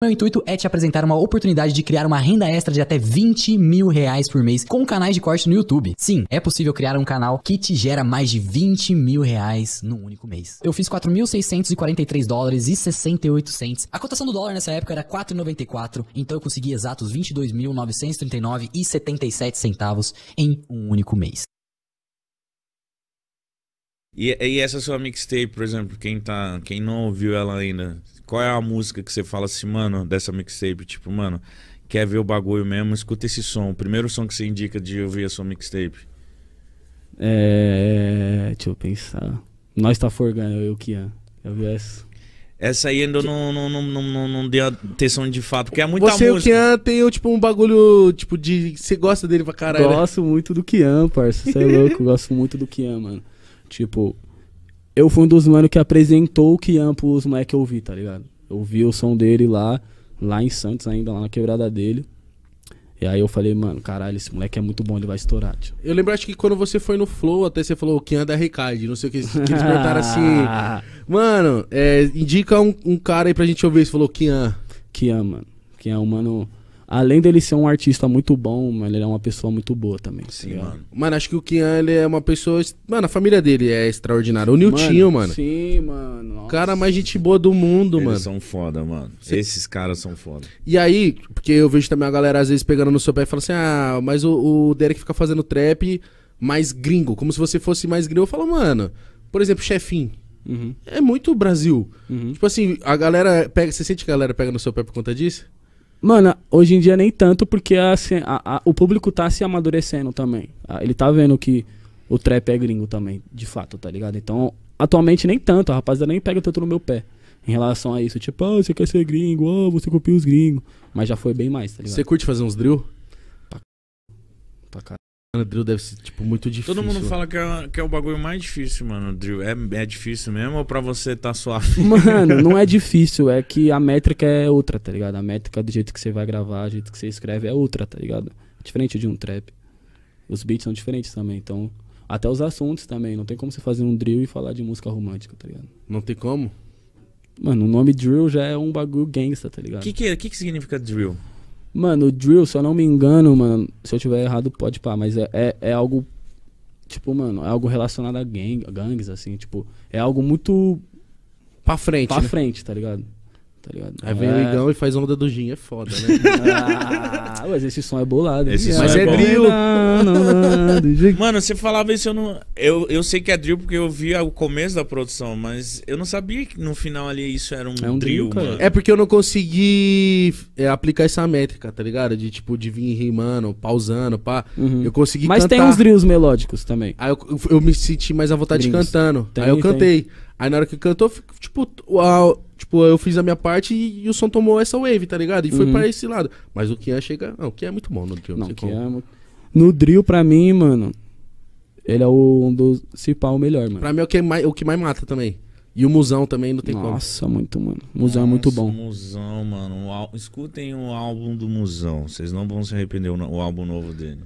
Meu intuito é te apresentar uma oportunidade de criar uma renda extra de até 20 mil reais por mês com canais de corte no YouTube. Sim, é possível criar um canal que te gera mais de 20 mil reais num único mês. Eu fiz 4.643 dólares e 68 cents. A cotação do dólar nessa época era 4,94, então eu consegui exatos 22.939 e 77 centavos em um único mês. E, e essa sua mixtape, por exemplo, quem, tá, quem não ouviu ela ainda, qual é a música que você fala assim, mano, dessa mixtape? Tipo, mano, quer ver o bagulho mesmo? Escuta esse som. O primeiro som que você indica de ouvir a sua mixtape. É. Deixa eu pensar. Nós tá forgando, eu que ia. Eu vi essa. Essa aí ainda não, não, não, não, não, não deu atenção de fato, porque é muita Você música. Você e o Kian tem, tipo, um bagulho, tipo, de... Você gosta dele pra caralho, né? Gosto né? muito do Kian, parça. Você é louco, gosto muito do Kian, mano. Tipo, eu fui um dos mano que apresentou o Kian pros moleques ouvir, tá ligado? Eu vi o som dele lá, lá em Santos ainda, lá na quebrada dele. E aí eu falei, mano, caralho, esse moleque é muito bom, ele vai estourar, tio. Eu lembro, acho que quando você foi no Flow, até você falou que anda é Ricard, não sei o que, que eles perguntaram assim. Mano, é, indica um, um, cara aí pra gente ouvir, você falou Kian. Kian, mano. Kian é um mano além dele ser um artista muito bom, ele é uma pessoa muito boa também. Tá sim, tá mano. Mano, acho que o Kian, ele é uma pessoa. Mano, a família dele é extraordinária. O Niltinho, mano, mano. Sim, mano. Nossa. O cara mais gente boa do mundo, Eles mano. Eles são foda, mano. Esses caras são foda. E aí, porque eu vejo também a galera às vezes pegando no seu pé e falando assim: ah, mas o, o Derek fica fazendo trap mais gringo, como se você fosse mais gringo. Eu falo, mano, por exemplo, chefinho. Uhum. É muito Brasil. Uhum. Tipo assim, a galera pega. Você sente que a galera pega no seu pé por conta disso? Mano, hoje em dia nem tanto, porque assim, a, a, o público tá se amadurecendo também. Ah, ele tá vendo que o trap é gringo também, de fato, tá ligado? Então, atualmente nem tanto, a rapaziada nem pega tanto no meu pé em relação a isso. Tipo, ah, oh, você quer ser gringo, oh, você copia os gringos. Mas já foi bem mais, tá ligado? Você curte fazer uns drill? Mano, drill deve ser, tipo, muito difícil. Todo mundo fala que é, que é o bagulho mais difícil, mano. Drill. É, é difícil mesmo ou pra você tá suave? Mano, não é difícil. É que a métrica é outra, tá ligado? A métrica do jeito que você vai gravar, do jeito que você escreve é outra, tá ligado? Diferente de um trap. Os beats são diferentes também, então. Até os assuntos também. Não tem como você fazer um drill e falar de música romântica, tá ligado? Não tem como? Mano, o nome drill já é um bagulho gangsta, tá ligado? O que, que, que, que significa drill? Mano, o drill, se eu não me engano, mano, se eu tiver errado, pode pá, mas é, é, é algo. Tipo, mano, é algo relacionado a gang, gangues, assim, tipo, é algo muito. Pra frente. Pra né? frente, tá ligado? tá ligado? Aí vem é. o Igão e faz onda do Gin, é foda, né? ah, mas esse som é bolado. Esse som mas é, é drill. Mano, você falava isso, eu não. Eu, eu sei que é drill porque eu vi o começo da produção, mas eu não sabia que no final ali isso era um, é um drill, drill mano. É porque eu não consegui é, aplicar essa métrica, tá ligado? De tipo, de vir rimando, pausando, pá. Uhum. Eu consegui mas cantar. Mas tem uns drills melódicos também. Aí eu, eu, eu me senti mais à vontade Gringos. cantando. Tem, aí eu cantei. Tem. Aí na hora que cantou, tipo, uau Tipo, eu fiz a minha parte e, e o som tomou essa wave, tá ligado? E foi uhum. para esse lado. Mas o Kian chega. Não, o Kian é muito bom no drill. Não, o Kian é muito... No drill, pra mim, mano, ele é o, um dos. Se pá, o melhor, mano. Pra mim é o que mais, o que mais mata também. E o Musão também não tem Nossa, como. Nossa, muito, mano. Musão Nossa, é muito bom. Musão, mano. Escutem o álbum do Musão. Vocês não vão se arrepender o álbum novo dele.